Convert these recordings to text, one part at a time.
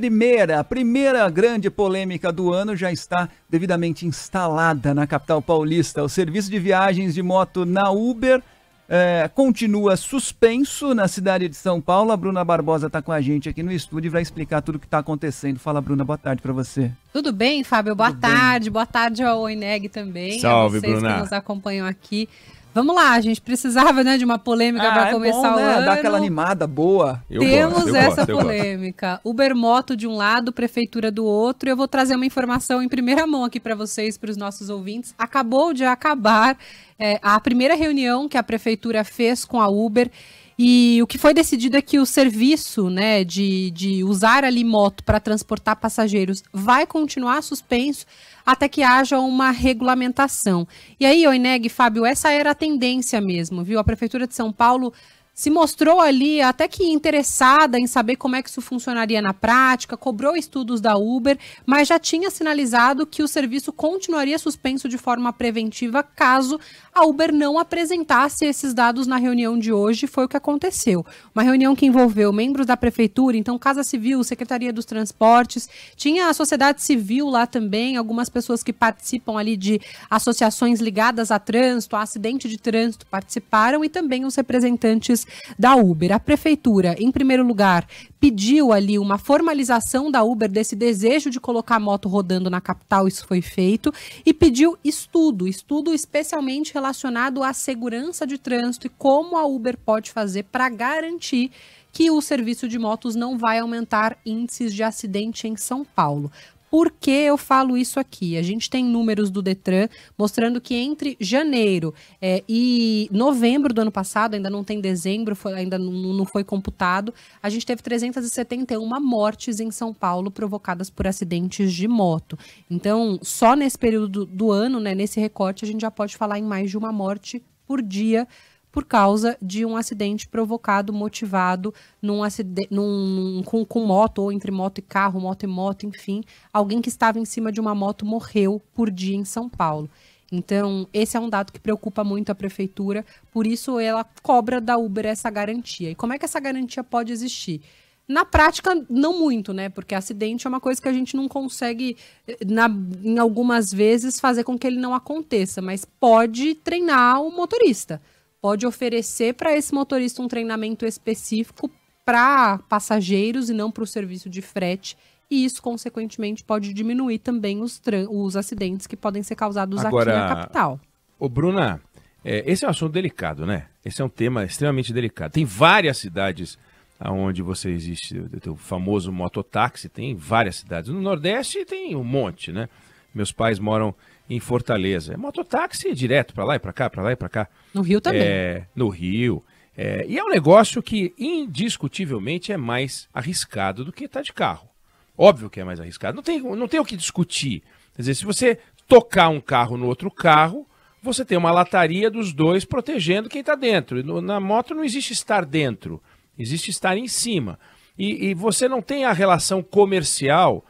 primeira, a primeira grande polêmica do ano já está devidamente instalada na capital paulista. O serviço de viagens de moto na Uber é, continua suspenso na cidade de São Paulo. A Bruna Barbosa está com a gente aqui no estúdio e vai explicar tudo o que está acontecendo. Fala, Bruna, boa tarde para você. Tudo bem, Fábio? Boa tudo tarde. Bem. Boa tarde ao Oineg também. Salve, a vocês Bruna. que nos acompanham aqui Vamos lá, a gente precisava né, de uma polêmica ah, para é começar bom, o né? ano. Dar aquela animada boa. Eu Temos gosto, essa gosto, polêmica. moto de um lado, prefeitura do outro. Eu vou trazer uma informação em primeira mão aqui para vocês, para os nossos ouvintes. Acabou de acabar é, a primeira reunião que a prefeitura fez com a Uber. E o que foi decidido é que o serviço né, de, de usar ali moto para transportar passageiros vai continuar suspenso até que haja uma regulamentação. E aí, Oineg, Fábio, essa era a tendência mesmo, viu? A Prefeitura de São Paulo se mostrou ali até que interessada em saber como é que isso funcionaria na prática, cobrou estudos da Uber, mas já tinha sinalizado que o serviço continuaria suspenso de forma preventiva caso a Uber não apresentasse esses dados na reunião de hoje. Foi o que aconteceu. Uma reunião que envolveu membros da prefeitura, então Casa Civil, Secretaria dos Transportes, tinha a sociedade civil lá também, algumas pessoas que participam ali de associações ligadas a trânsito, a acidente de trânsito participaram e também os representantes da Uber. A prefeitura, em primeiro lugar, pediu ali uma formalização da Uber desse desejo de colocar a moto rodando na capital, isso foi feito, e pediu estudo, estudo especialmente relacionado à segurança de trânsito e como a Uber pode fazer para garantir que o serviço de motos não vai aumentar índices de acidente em São Paulo. Por que eu falo isso aqui? A gente tem números do Detran mostrando que entre janeiro é, e novembro do ano passado, ainda não tem dezembro, foi, ainda não, não foi computado, a gente teve 371 mortes em São Paulo provocadas por acidentes de moto. Então, só nesse período do, do ano, né, nesse recorte, a gente já pode falar em mais de uma morte por dia por causa de um acidente provocado, motivado num acidente, num, com, com moto, ou entre moto e carro, moto e moto, enfim. Alguém que estava em cima de uma moto morreu por dia em São Paulo. Então, esse é um dado que preocupa muito a prefeitura, por isso ela cobra da Uber essa garantia. E como é que essa garantia pode existir? Na prática, não muito, né? Porque acidente é uma coisa que a gente não consegue, eh, na, em algumas vezes, fazer com que ele não aconteça, mas pode treinar o motorista pode oferecer para esse motorista um treinamento específico para passageiros e não para o serviço de frete. E isso, consequentemente, pode diminuir também os, os acidentes que podem ser causados Agora, aqui na capital. Ô, Bruna, é, esse é um assunto delicado, né? Esse é um tema extremamente delicado. Tem várias cidades onde você existe o famoso mototáxi, tem várias cidades. No Nordeste tem um monte, né? Meus pais moram em Fortaleza. É mototáxi direto para lá e para cá, para lá e para cá. No Rio também. É, no Rio. É, e é um negócio que indiscutivelmente é mais arriscado do que estar tá de carro. Óbvio que é mais arriscado. Não tem, não tem o que discutir. Quer dizer, se você tocar um carro no outro carro, você tem uma lataria dos dois protegendo quem está dentro. Na moto não existe estar dentro, existe estar em cima. E, e você não tem a relação comercial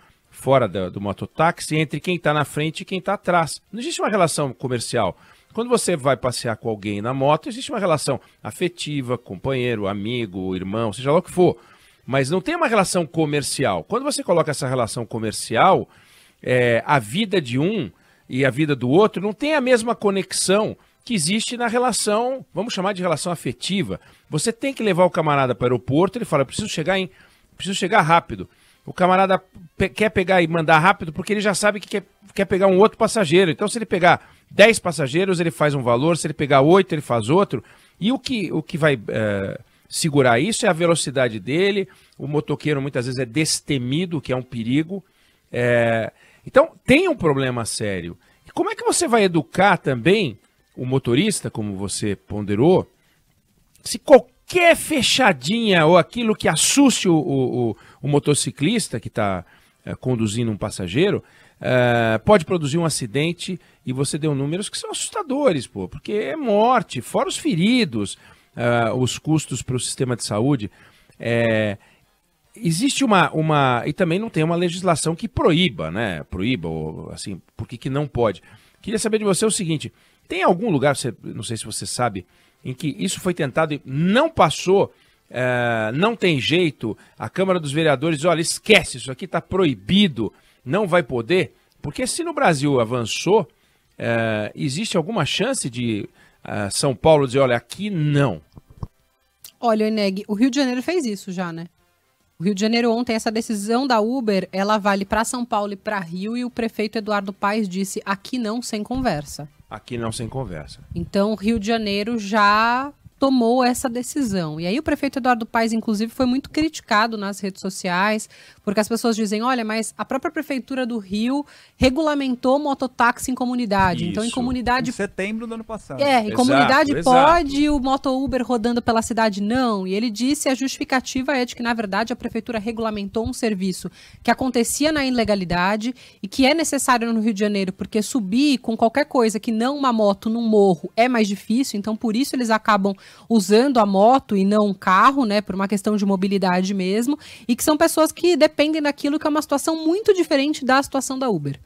fora do, do mototáxi entre quem está na frente e quem está atrás. Não existe uma relação comercial. Quando você vai passear com alguém na moto, existe uma relação afetiva, companheiro, amigo, irmão, seja lá o que for. Mas não tem uma relação comercial. Quando você coloca essa relação comercial, é, a vida de um e a vida do outro não tem a mesma conexão que existe na relação, vamos chamar de relação afetiva. Você tem que levar o camarada para o aeroporto, ele fala: preciso chegar em, preciso chegar rápido. O camarada pe quer pegar e mandar rápido porque ele já sabe que quer, quer pegar um outro passageiro. Então, se ele pegar 10 passageiros, ele faz um valor, se ele pegar 8, ele faz outro. E o que, o que vai é, segurar isso é a velocidade dele. O motoqueiro muitas vezes é destemido, que é um perigo. É... Então, tem um problema sério. E como é que você vai educar também o motorista, como você ponderou, se qualquer que é fechadinha ou aquilo que assuste o, o, o, o motociclista que está é, eh, conduzindo um passageiro é, pode produzir um acidente e você deu números que são assustadores, pô, porque é morte, fora os feridos, é, os custos para o sistema de saúde. existe uma, uma. E também não tem uma legislação que proíba, né? Proíba, ou assim, por que não pode? Queria saber de você o seguinte: tem algum lugar, você, não sei se você sabe, em que isso foi tentado e não passou, é, não tem jeito, a Câmara dos Vereadores diz, olha, esquece, isso aqui está proibido, não vai poder? Porque se no Brasil avançou, é, existe alguma chance de é, São Paulo dizer, olha, aqui não? Olha, Eneg, o Rio de Janeiro fez isso já, né? O Rio de Janeiro ontem, essa decisão da Uber, ela vale para São Paulo e para Rio e o prefeito Eduardo Paes disse aqui não sem conversa. Aqui não sem conversa. Então, Rio de Janeiro já tomou essa decisão. E aí o prefeito Eduardo Paes, inclusive, foi muito criticado nas redes sociais, porque as pessoas dizem, olha, mas a própria prefeitura do Rio regulamentou mototáxi em comunidade. Isso. Então, em comunidade... Em setembro do ano passado. É, em exato, comunidade exato. pode o moto Uber rodando pela cidade, não. E ele disse, a justificativa é de que, na verdade, a prefeitura regulamentou um serviço que acontecia na ilegalidade e que é necessário no Rio de Janeiro, porque subir com qualquer coisa que não uma moto num morro é mais difícil, então por isso eles acabam usando a moto e não um carro, né, por uma questão de mobilidade mesmo, e que são pessoas que dependem daquilo que é uma situação muito diferente da situação da Uber.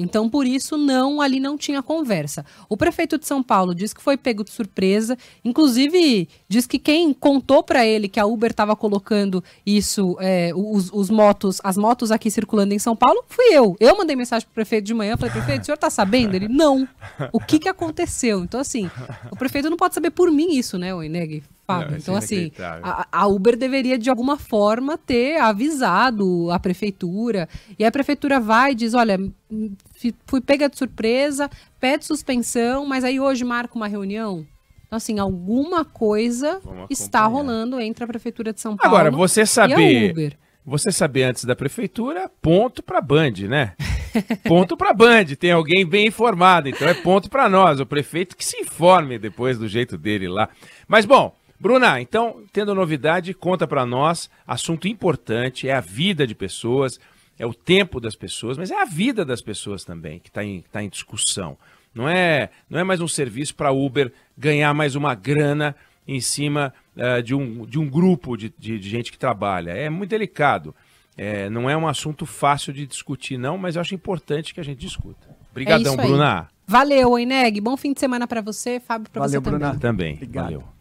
Então, por isso, não, ali não tinha conversa. O prefeito de São Paulo diz que foi pego de surpresa, inclusive diz que quem contou para ele que a Uber estava colocando isso, é, os, os, motos, as motos aqui circulando em São Paulo, fui eu. Eu mandei mensagem pro prefeito de manhã, falei, prefeito, o senhor tá sabendo? Ele, não. O que que aconteceu? Então, assim, o prefeito não pode saber por mim isso, né, Oineg? Não, então, é assim, a, a, Uber deveria, de alguma forma, ter avisado a prefeitura. E a prefeitura vai e diz: olha, fui pega de surpresa, pede suspensão, mas aí hoje marca uma reunião. Então, assim, alguma coisa está rolando entre a prefeitura de São Paulo. Agora, você saber. E a Uber. Você saber antes da prefeitura, ponto para Band, né? ponto para Band, tem alguém bem informado, então é ponto para nós, o prefeito que se informe depois do jeito dele lá. Mas bom, Bruna, então, tendo novidade, conta para nós. Assunto importante, é a vida de pessoas, é o tempo das pessoas, mas é a vida das pessoas também que está em, tá em discussão. Não é, não é mais um serviço para Uber ganhar mais uma grana em cima uh, de, um, de um grupo de, de, de gente que trabalha. É muito delicado. É, não é um assunto fácil de discutir, não, mas eu acho importante que a gente discuta. Obrigadão, é Bruna. Valeu, Oineg. Bom fim de semana para você, Fábio, para você também. Valeu, Bruna. Também. Obrigado. Valeu.